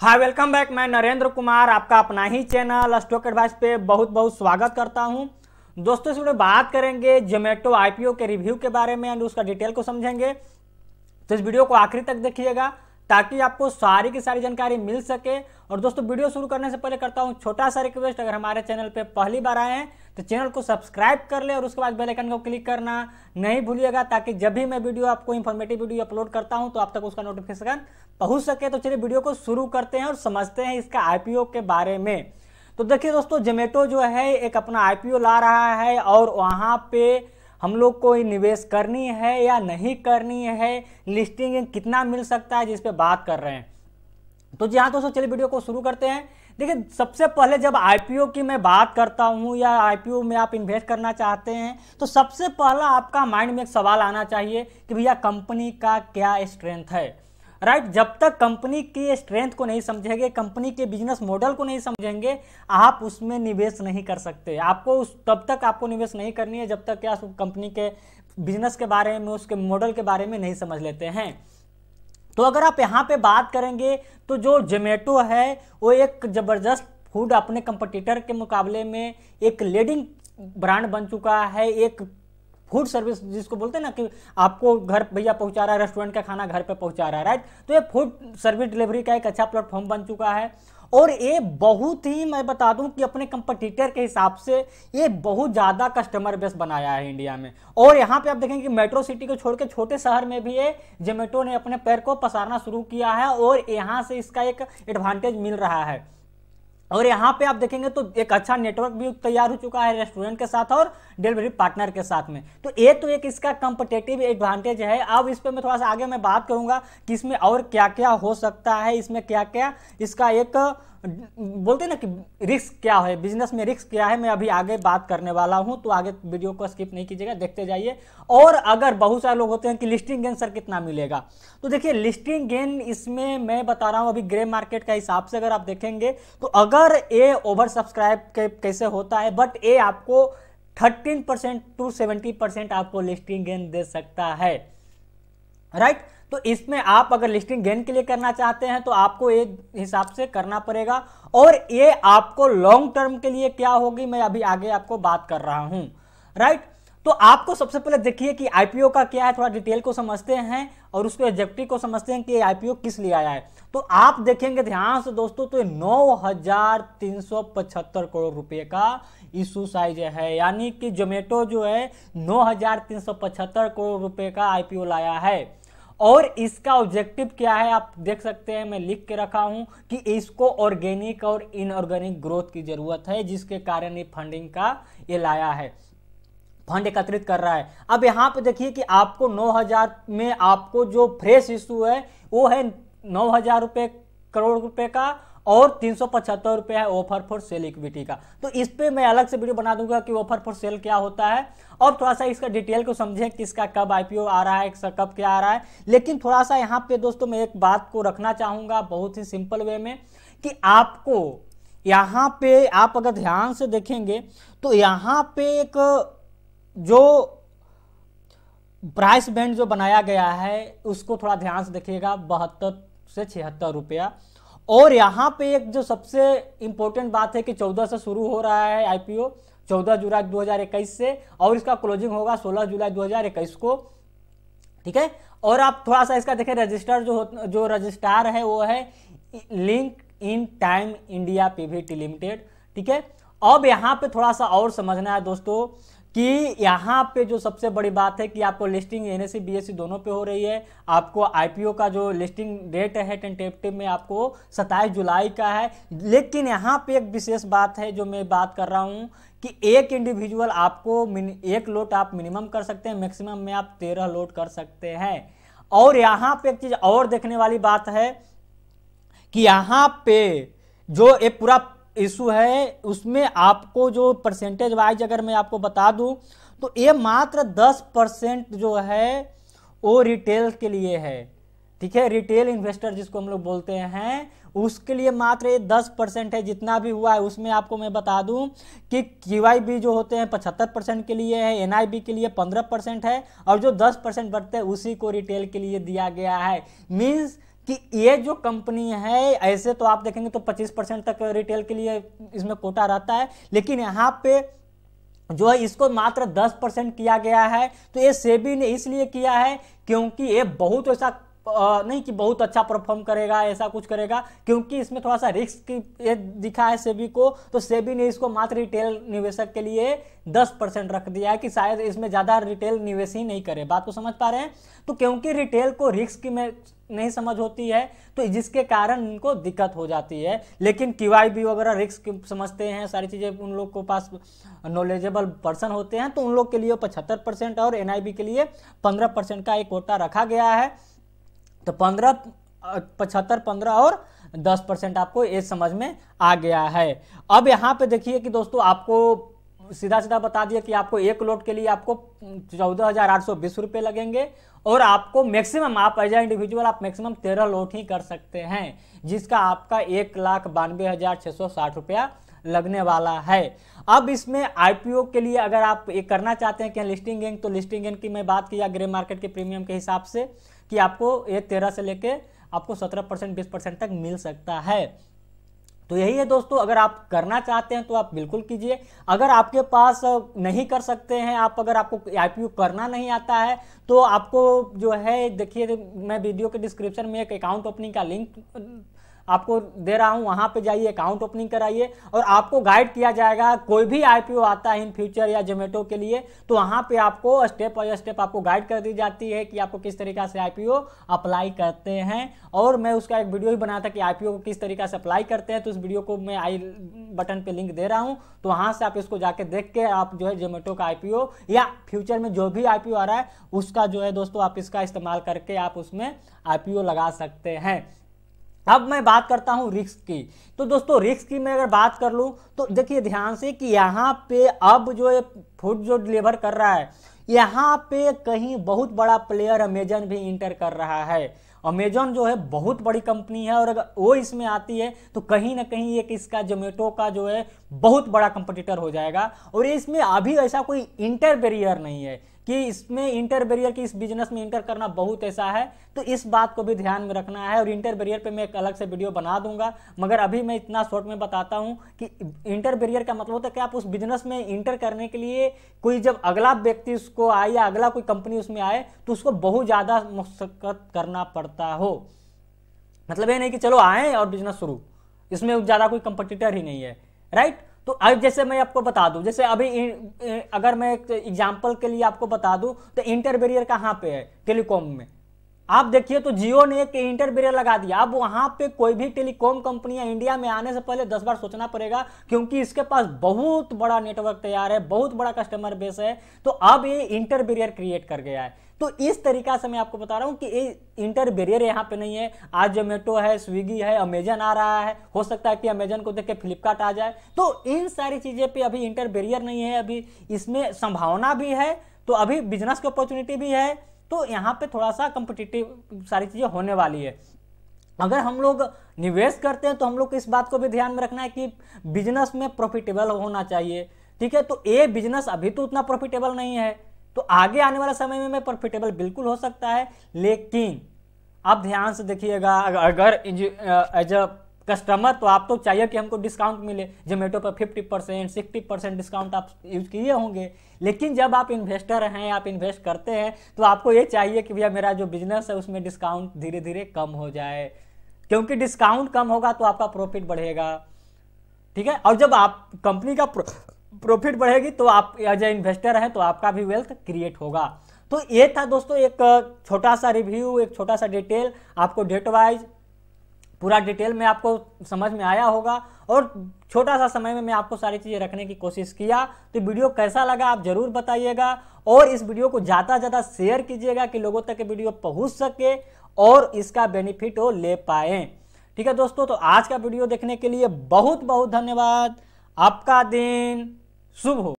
hi welcome back मैं नरेंद्र कुमार आपका अपना ही चैनल स्टॉक एडवाइस पे बहुत बहुत स्वागत करता हूं दोस्तों इस वीडियो बात करेंगे जोमेटो आईपीओ के रिव्यू के बारे में एंड उसका डिटेल को समझेंगे तो इस वीडियो को आखिरी तक देखिएगा ताकि आपको सारी की सारी जानकारी मिल सके और दोस्तों वीडियो शुरू करने से पहले करता हूँ छोटा सा रिक्वेस्ट अगर हमारे चैनल पे पहली बार आए हैं तो चैनल को सब्सक्राइब कर ले और उसके बाद बेल आइकन को क्लिक करना नहीं भूलिएगा ताकि जब भी मैं वीडियो आपको इन्फॉर्मेटिव वीडियो अपलोड करता हूँ तो आप तक उसका नोटिफिकेशन पहुँच सके तो चलिए वीडियो को शुरू करते हैं और समझते हैं इसका आईपीओ के बारे में तो देखिए दोस्तों जोमेटो जो है एक अपना आईपीओ ला रहा है और वहाँ पे हम लोग को निवेश करनी है या नहीं करनी है लिस्टिंग कितना मिल सकता है जिसपे बात कर रहे हैं तो जी हाँ दोस्तों चलिए वीडियो को शुरू करते हैं देखिए सबसे पहले जब आईपीओ की मैं बात करता हूँ या आईपीओ में आप इन्वेस्ट करना चाहते हैं तो सबसे पहला आपका माइंड में एक सवाल आना चाहिए कि भैया कंपनी का क्या स्ट्रेंथ है राइट जब तक कंपनी की स्ट्रेंथ को नहीं समझेंगे कंपनी के बिजनेस मॉडल को नहीं समझेंगे आप उसमें निवेश नहीं कर सकते आपको उस तब तक आपको निवेश नहीं करनी है जब तक कि आप कंपनी के बिजनेस के बारे में उसके मॉडल के बारे में नहीं समझ लेते हैं तो अगर आप यहाँ पे बात करेंगे तो जो जोमेटो है वो एक ज़बरदस्त फूड अपने कंपटीटर के मुकाबले में एक लीडिंग ब्रांड बन चुका है एक फूड सर्विस जिसको बोलते हैं ना कि आपको घर भैया पहुंचा रहा है रेस्टोरेंट का खाना घर पे पहुंचा रहा है राइट तो ये फूड सर्विस डिलीवरी का एक अच्छा प्लेटफॉर्म बन चुका है और ये बहुत ही मैं बता दूं कि अपने कंपटीटर के हिसाब से ये बहुत ज़्यादा कस्टमर बेस बनाया है इंडिया में और यहाँ पे आप देखेंगे कि मेट्रो सिटी को छोड़ के छोटे शहर में भी ये जोमेटो ने अपने पैर को पसारना शुरू किया है और यहाँ से इसका एक एडवांटेज मिल रहा है और यहाँ पे आप देखेंगे तो एक अच्छा नेटवर्क भी तैयार हो चुका है रेस्टोरेंट के साथ और डिलीवरी पार्टनर के साथ में तो ये तो एक इसका कम्पटेटिव एडवांटेज है अब इस पर मैं थोड़ा सा आगे मैं बात करूँगा कि इसमें और क्या क्या हो सकता है इसमें क्या क्या इसका एक बोलते ना कि रिस्क क्या है बिजनेस में रिस्क क्या है मैं अभी आगे बात करने वाला हूं तो आगे वीडियो को स्किप नहीं कीजिएगा देखते जाइए और अगर बहुत सारे लोग होते हैं कि लिस्टिंग गेन सर कितना मिलेगा तो देखिए लिस्टिंग गेन इसमें मैं बता रहा हूं अभी ग्रे मार्केट का हिसाब से अगर आप देखेंगे तो अगर ए ओवर सब्सक्राइब कैसे होता है बट ए आपको thirteen percent to seventy percent आपको लिस्टिंग गेन दे सकता है राइट तो इसमें आप अगर लिस्टिंग गेन के लिए करना चाहते हैं तो आपको एक हिसाब से करना पड़ेगा और ये आपको लॉन्ग टर्म के लिए क्या होगी मैं अभी आगे आपको बात कर रहा हूं राइट तो आपको सबसे पहले देखिए कि आईपीओ का क्या है थोड़ा डिटेल को समझते हैं और उसके ऑब्जेक्टिव को समझते हैं कि आईपीओ किस लिए आया है तो आप देखेंगे ध्यान से दोस्तों तो नौ हजार तीन सौ पचहत्तर करोड़ रुपए का इशू साइज है यानी कि जोमेटो जो है नौ करोड़ रुपए का आईपीओ लाया है और इसका ऑब्जेक्टिव क्या है आप देख सकते हैं मैं लिख के रखा हूं कि इसको ऑर्गेनिक और इनऑर्गेनिक ग्रोथ की ज़रूरत है जिसके कारण ये फंडिंग का ये लाया है फंड एकत्रित कर रहा है अब यहां पर देखिए कि आपको 9000 में आपको जो फ्रेश इशू है वो है नौ हजार रुपये करोड़ रुपए का और तीन रुपए है ऑफर फॉर सेल इक्विटी का तो इस पर मैं अलग से वीडियो बना दूंगा कि ऑफर फॉर सेल क्या होता है और थोड़ा सा इसका डिटेल को समझें किसका कब आईपीओ आ रहा है इसका कब क्या आ रहा है लेकिन थोड़ा सा यहाँ पे दोस्तों मैं एक बात को रखना चाहूंगा बहुत ही सिंपल वे में कि आपको यहाँ पे आप अगर ध्यान से देखेंगे तो यहाँ पे एक जो प्राइस बैंड जो बनाया गया है उसको थोड़ा ध्यान से देखिएगा बहत्तर से छिहत्तर रुपया और यहाँ पे एक जो सबसे इम्पोर्टेंट बात है कि 14 से शुरू हो रहा है आईपीओ 14 जुलाई 2021 से और इसका क्लोजिंग होगा 16 जुलाई 2021 को ठीक है और आप थोड़ा सा इसका देखें रजिस्टर जो जो रजिस्ट्रार है वो है Link Intime India PVT Limited ठीक है अब यहाँ पे थोड़ा सा और समझना है दोस्तों कि यहाँ पे जो सबसे बड़ी बात है कि आपको लिस्टिंग एन एस दोनों पे हो रही है आपको आईपीओ का जो लिस्टिंग डेट है टेंटेटिव में आपको 27 जुलाई का है लेकिन यहाँ पे एक विशेष बात है जो मैं बात कर रहा हूँ कि एक इंडिविजुअल आपको एक लोट आप मिनिमम कर सकते हैं मैक्सिमम में आप तेरह लोट कर सकते हैं और यहाँ पे एक चीज़ और देखने वाली बात है कि यहाँ पे जो एक पूरा इशू है उसमें आपको जो परसेंटेज वाइज अगर मैं आपको बता दूं तो ये मात्र दस परसेंट जो है वो रिटेल के लिए है ठीक है रिटेल इन्वेस्टर जिसको हम लोग बोलते हैं उसके लिए मात्र ये दस परसेंट है जितना भी हुआ है उसमें आपको मैं बता दूं कि क्यू जो होते हैं पचहत्तर परसेंट के लिए है एन के लिए पंद्रह परसेंट है और जो दस परसेंट बढ़ते हैं उसी को रिटेल के लिए दिया गया है मीन्स कि ये जो कंपनी है ऐसे तो आप देखेंगे तो 25 परसेंट तक रिटेल के लिए इसमें कोटा रहता है लेकिन यहाँ पे जो है इसको मात्र 10 परसेंट किया गया है तो ये सेबी ने इसलिए किया है क्योंकि ये बहुत ऐसा नहीं कि बहुत अच्छा परफॉर्म करेगा ऐसा कुछ करेगा क्योंकि इसमें थोड़ा सा रिस्क दिखा है सेबी को तो सेबी ने इसको मात्र रिटेल निवेशक के लिए दस परसेंट रख दिया है कि शायद इसमें ज़्यादा रिटेल निवेश ही नहीं करे बात को समझ पा रहे हैं तो क्योंकि रिटेल को रिस्क में नहीं समझ होती है तो जिसके कारण उनको दिक्कत हो जाती है लेकिन क्यू आई बी वगैरह रिस्क समझते हैं सारी चीज़ें उन लोग के पास नॉलेजेबल पर्सन होते हैं तो उन लोग के लिए पचहत्तर परसेंट और एन के लिए पंद्रह परसेंट का एक कोटा रखा गया है तो पंद्रह पचहत्तर पंद्रह और दस परसेंट आपको ये समझ में आ गया है अब यहाँ पे देखिए कि दोस्तों आपको सीधा सीधा बता दिया कि आपको एक लोट के लिए आपको चौदह हजार आठ सौ बीस रुपये लगेंगे और आपको मैक्सिमम आप एज ए इंडिविजुअल आप मैक्सिमम तेरह लोट ही कर सकते हैं जिसका आपका एक लाख बानवे हजार छः सौ साठ रुपया लगने वाला है अब इसमें आईपीओ के लिए अगर आप ये करना चाहते हैं कि लिस्टिंग गेंग तो लिस्टिंग गेंग की मैं बात किया ग्रे मार्केट के प्रीमियम के हिसाब से कि आपको ये तेरह से लेके आपको सत्रह परसेंट बीस परसेंट तक मिल सकता है तो यही है दोस्तों अगर आप करना चाहते हैं तो आप बिल्कुल कीजिए अगर आपके पास नहीं कर सकते हैं आप अगर आपको आई करना नहीं आता है तो आपको जो है देखिए मैं वीडियो के डिस्क्रिप्शन में एक अकाउंट ओपनिंग का लिंक आपको दे रहा हूं वहां पे जाइए अकाउंट ओपनिंग कराइए और आपको गाइड किया जाएगा कोई भी आईपीओ आता है इन फ्यूचर या जोमेटो के लिए तो वहां पे आपको स्टेप बाई स्टेप आपको गाइड कर दी जाती है कि आपको किस तरीका से आईपीओ अप्लाई करते हैं और मैं उसका एक वीडियो भी बनाया था कि आईपीओ को किस तरीका से अप्लाई करते हैं तो उस वीडियो को मैं आई बटन पर लिंक दे रहा हूँ तो वहां से आप इसको जाके देख के आप जो है जोमेटो का आईपीओ या फ्यूचर में जो भी आईपीओ आ रहा है उसका जो है दोस्तों आप इसका इस्तेमाल करके आप उसमें आईपीओ लगा सकते हैं अब मैं बात करता हूँ रिक्स की तो दोस्तों रिक्स की मैं अगर बात कर लूं तो देखिए ध्यान से कि यहाँ पे अब जो ये फूड जो डिलीवर कर रहा है यहाँ पे कहीं बहुत बड़ा प्लेयर अमेजन भी इंटर कर रहा है अमेजॉन जो है बहुत बड़ी कंपनी है और अगर वो इसमें आती है तो कहीं ना कहीं एक इसका जोमेटो का जो है बहुत बड़ा कंपटीटर हो जाएगा और इसमें अभी ऐसा कोई इंटर बेरियर नहीं है कि इसमें इंटर बैरियर की इस बिजनेस में इंटर करना बहुत ऐसा है तो इस बात को भी ध्यान में रखना है और इंटर बैरियर पे मैं एक अलग से वीडियो बना दूंगा मगर अभी मैं इतना शॉर्ट में बताता हूं कि इंटर बैरियर का मतलब होता है कि आप उस बिजनेस में इंटर करने के लिए कोई जब अगला व्यक्ति उसको आए या अगला कोई कंपनी उसमें आए तो उसको बहुत ज़्यादा मुशक्क़त करना पड़ता हो मतलब ये नहीं कि चलो आए और बिजनेस शुरू इसमें ज़्यादा कोई कंपटीटर ही नहीं है राइट तो अब जैसे मैं आपको बता दूं जैसे अभी अगर मैं एक एग्जाम्पल के लिए आपको बता दूं तो इंटर बेरियर कहाँ पे है टेलीकॉम में आप देखिए तो जियो ने एक इंटर बेरियर लगा दिया अब वहां पे कोई भी टेलीकॉम कंपनियां इंडिया में आने से पहले दस बार सोचना पड़ेगा क्योंकि इसके पास बहुत बड़ा नेटवर्क तैयार है बहुत बड़ा कस्टमर बेस है तो अब ये इंटर बेरियर क्रिएट कर गया है तो इस तरीका से मैं आपको बता रहा हूँ कि इंटर बैरियर यहाँ पे नहीं है आज जोमेटो है स्विगी है अमेजन आ रहा है हो सकता है कि अमेजन को देख के फ्लिपकार्ट आ जाए तो इन सारी चीज़ें पे अभी इंटर बैरियर नहीं है अभी इसमें संभावना भी है तो अभी बिजनेस की अपॉर्चुनिटी भी है तो यहाँ पे थोड़ा सा कंपिटिटिव सारी चीज़ें होने वाली है अगर हम लोग निवेश करते हैं तो हम लोग को इस बात को भी ध्यान में रखना है कि बिजनेस में प्रॉफिटेबल होना चाहिए ठीक है तो ये बिजनेस अभी तो उतना प्रॉफिटेबल नहीं है तो आगे आने वाला समय में मैं प्रॉफिटेबल बिल्कुल हो सकता है लेकिन आप ध्यान से देखिएगा अगर एज अ कस्टमर तो आप तो चाहिए कि हमको डिस्काउंट मिले जोमेटो पर 50 परसेंट सिक्सटी परसेंट डिस्काउंट आप यूज़ किए होंगे लेकिन जब आप इन्वेस्टर हैं आप इन्वेस्ट करते हैं तो आपको ये चाहिए कि भैया मेरा जो बिजनेस है उसमें डिस्काउंट धीरे धीरे कम हो जाए क्योंकि डिस्काउंट कम होगा तो आपका प्रॉफिट बढ़ेगा ठीक है और जब आप कंपनी का प्रॉफिट बढ़ेगी तो आप एज ए इन्वेस्टर हैं तो आपका भी वेल्थ क्रिएट होगा तो ये था दोस्तों एक छोटा सा रिव्यू एक छोटा सा डिटेल आपको डेट वाइज पूरा डिटेल में आपको समझ में आया होगा और छोटा सा समय में मैं आपको सारी चीज़ें रखने की कोशिश किया तो वीडियो कैसा लगा आप ज़रूर बताइएगा और इस वीडियो को ज़्यादा ज़्यादा शेयर कीजिएगा कि लोगों तक वीडियो पहुंच सके और इसका बेनिफिट वो ले पाए ठीक है दोस्तों तो आज का वीडियो देखने के लिए बहुत बहुत धन्यवाद आपका दिन 스무